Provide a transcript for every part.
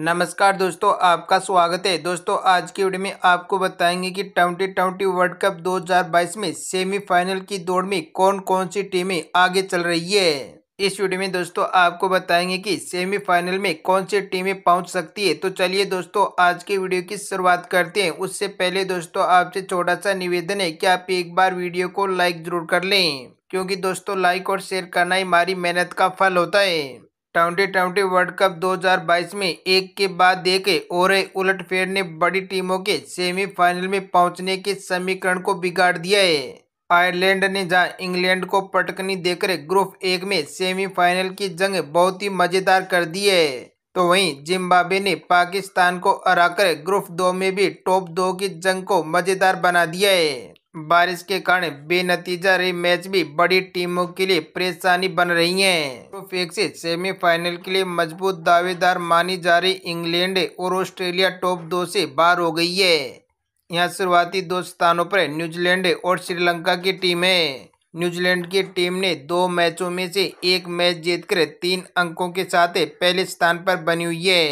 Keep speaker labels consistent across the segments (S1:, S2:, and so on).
S1: नमस्कार दोस्तों आपका स्वागत है दोस्तों आज की वीडियो में आपको बताएंगे कि ट्वेंटी ट्वेंटी वर्ल्ड कप 2022 में सेमीफाइनल की दौड़ में कौन कौन सी टीमें आगे चल रही है इस वीडियो में दोस्तों आपको बताएंगे कि सेमीफाइनल में कौन सी टीमें पहुंच सकती है तो चलिए दोस्तों आज के वीडियो की शुरुआत करते हैं उससे पहले दोस्तों आपसे छोटा सा निवेदन है कि आप एक बार वीडियो को लाइक जरूर कर लें क्योंकि दोस्तों लाइक और शेयर करना ही हमारी मेहनत का फल होता है ट्वेंटी ट्वेंटी वर्ल्ड कप 2022 में एक के बाद एक और उलटफेर ने बड़ी टीमों के सेमीफाइनल में पहुंचने के समीकरण को बिगाड़ दिया है आयरलैंड ने जहां इंग्लैंड को पटकनी देकर ग्रुप एक में सेमीफाइनल की जंग बहुत ही मजेदार कर दी है तो वहीं जिम्बाब्वे ने पाकिस्तान को हराकर ग्रुप दो में भी टॉप दो की जंग को मजेदार बना दिया है बारिश के कारण बेनतीजा रही मैच भी बड़ी टीमों के लिए परेशानी बन रही है ग्रुप सेमीफाइनल के लिए मजबूत दावेदार मानी जा रही इंग्लैंड और ऑस्ट्रेलिया टॉप दो से बाहर हो गई है यहाँ शुरुआती दो स्थानों पर न्यूजीलैंड और श्रीलंका की टीम है न्यूजीलैंड की टीम ने दो मैचों में से एक मैच जीतकर तीन अंकों के साथ पहले स्थान पर बनी हुई है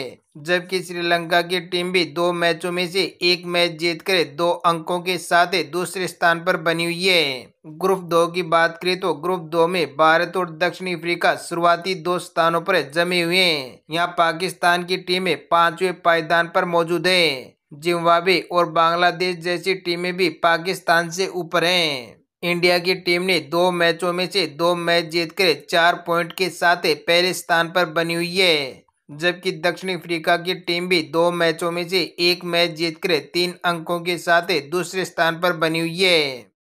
S1: जबकि श्रीलंका की टीम भी दो मैचों में से एक मैच जीतकर दो अंकों के साथ दूसरे स्थान पर बनी हुई है ग्रुप दो की बात करें तो ग्रुप दो में भारत और दक्षिण अफ्रीका शुरुआती दो स्थानों पर जमे हुए हैं यहाँ पाकिस्तान की टीमें पांचवें पायदान पर मौजूद है जिम्बाब्वे और बांग्लादेश जैसी टीमें भी पाकिस्तान से ऊपर हैं इंडिया की टीम ने दो मैचों में से दो मैच जीतकर चार पॉइंट के साथ पहले स्थान पर बनी हुई है जबकि दक्षिण अफ्रीका की टीम भी दो मैचों में से एक मैच जीतकर तीन अंकों के साथ दूसरे स्थान पर बनी हुई है